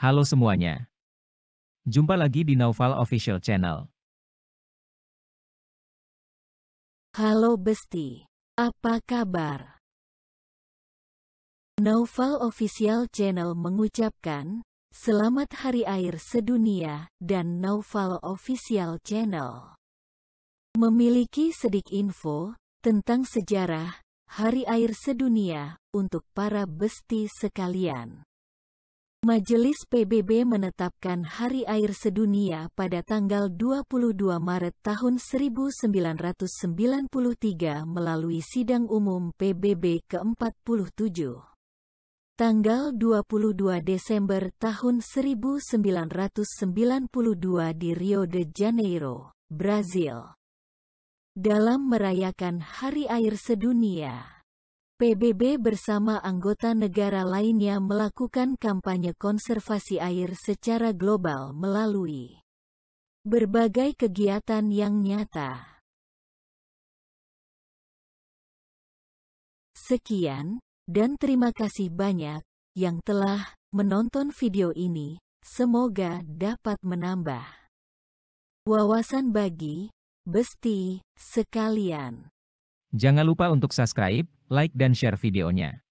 Halo semuanya. Jumpa lagi di Naufal Official Channel. Halo Besti. Apa kabar? Naufal Official Channel mengucapkan, Selamat Hari Air Sedunia, dan Naufal Official Channel. Memiliki sedik info, tentang sejarah, Hari Air Sedunia, untuk para Besti sekalian. Majelis PBB menetapkan Hari Air Sedunia pada tanggal 22 Maret tahun 1993 melalui Sidang Umum PBB ke-47. Tanggal 22 Desember tahun 1992 di Rio de Janeiro, Brazil. Dalam merayakan Hari Air Sedunia, PBB bersama anggota negara lainnya melakukan kampanye konservasi air secara global melalui berbagai kegiatan yang nyata. Sekian, dan terima kasih banyak yang telah menonton video ini. Semoga dapat menambah wawasan bagi besti sekalian. Jangan lupa untuk subscribe, like dan share videonya.